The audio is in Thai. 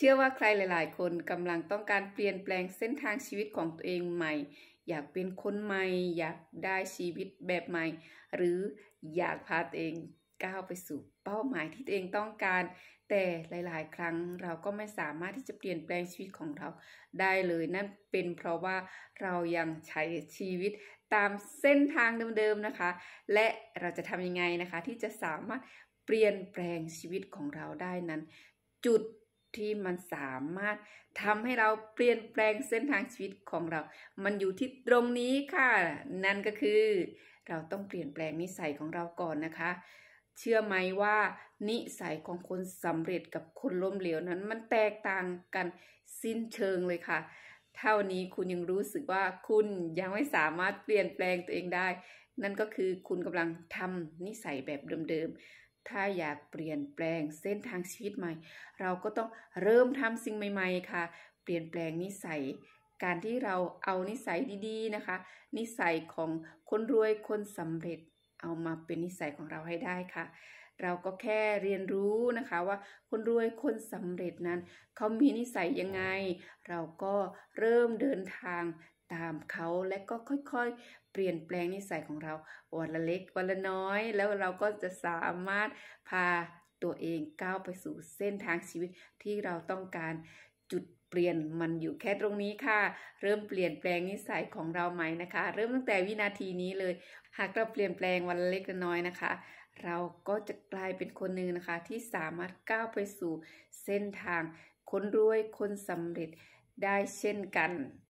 เชื่อว่าใครหลาย ๆ คนกำลังต้องการเปลี่ยนแปลงเส้นทางชีวิตของตัวเองใหม่ อยากเป็นคนใหม่ อยากได้ชีวิตแบบใหม่ หรืออยากพาตัวเองก้าวไปสู่เป้าหมายที่ตัวเองต้องการ แต่หลาย ๆ ครั้งเราก็ไม่สามารถที่จะเปลี่ยนแปลงชีวิตของเราได้เลยนั่นเป็นเพราะว่าเรายังใช้ชีวิตตามเส้นทางเดิม ๆ นะคะ และเราจะทำยังไงนะคะที่จะสามารถเปลี่ยนแปลงชีวิตของเราได้นั้น จุดที่มันสามารถทำให้เราเปลี่ยนแปลงเส้นทางชีวิตของเรา มันอยู่ที่ตรงนี้ค่ะ นั่นก็คือ เราต้องเปลี่ยนแปลงนิสัยของเราก่อนนะคะ เชื่อไหมว่านิสัยของคนสำเร็จกับคนล้มเหลวนั้น มันแตกต่างกันสิ้นเชิงเลยค่ะ เท่านี้คุณยังรู้สึกว่าคุณยังไม่สามารถเปลี่ยนแปลงตัวเองได้ นั่นก็คือคุณกำลังทำนิสัยแบบเดิมๆถ้าอยากเปลี่ยนแปลงเส้นทางชีวิตใหม่ เราก็ต้องเริ่มทำสิ่งใหม่ ๆค่ะ เปลี่ยนแปลงนิสัย การที่เราเอานิสัยดีๆนะคะ นิสัยของคนรวยคนสำเร็จเอามาเป็นนิสัยของเราให้ได้ค่ะ เราก็แค่เรียนรู้นะคะว่าคนรวยคนสำเร็จนั้นเขามีนิสัยยังไง เราก็เริ่มเดินทางตามเขาและก็ค่อย ๆ เปลี่ยนแปลงนิสัยของเรา วันละเล็ก วันละน้อย แล้วเราก็จะสามารถพาตัวเองก้าวไปสู่เส้นทางชีวิตที่เราต้องการจุดเปลี่ยนมันอยู่แค่ตรงนี้ค่ะ เริ่มเปลี่ยนแปลงนิสัยของเราไหมนะคะ เริ่มตั้งแต่วินาทีนี้เลยหากเราเปลี่ยนแปลงวันเล็กน้อยนะคะ เราก็จะกลายเป็นคนหนึ่งนะคะที่สามารถก้าวไปสู่เส้นทาง คนรวย คนสำเร็จได้เช่นกัน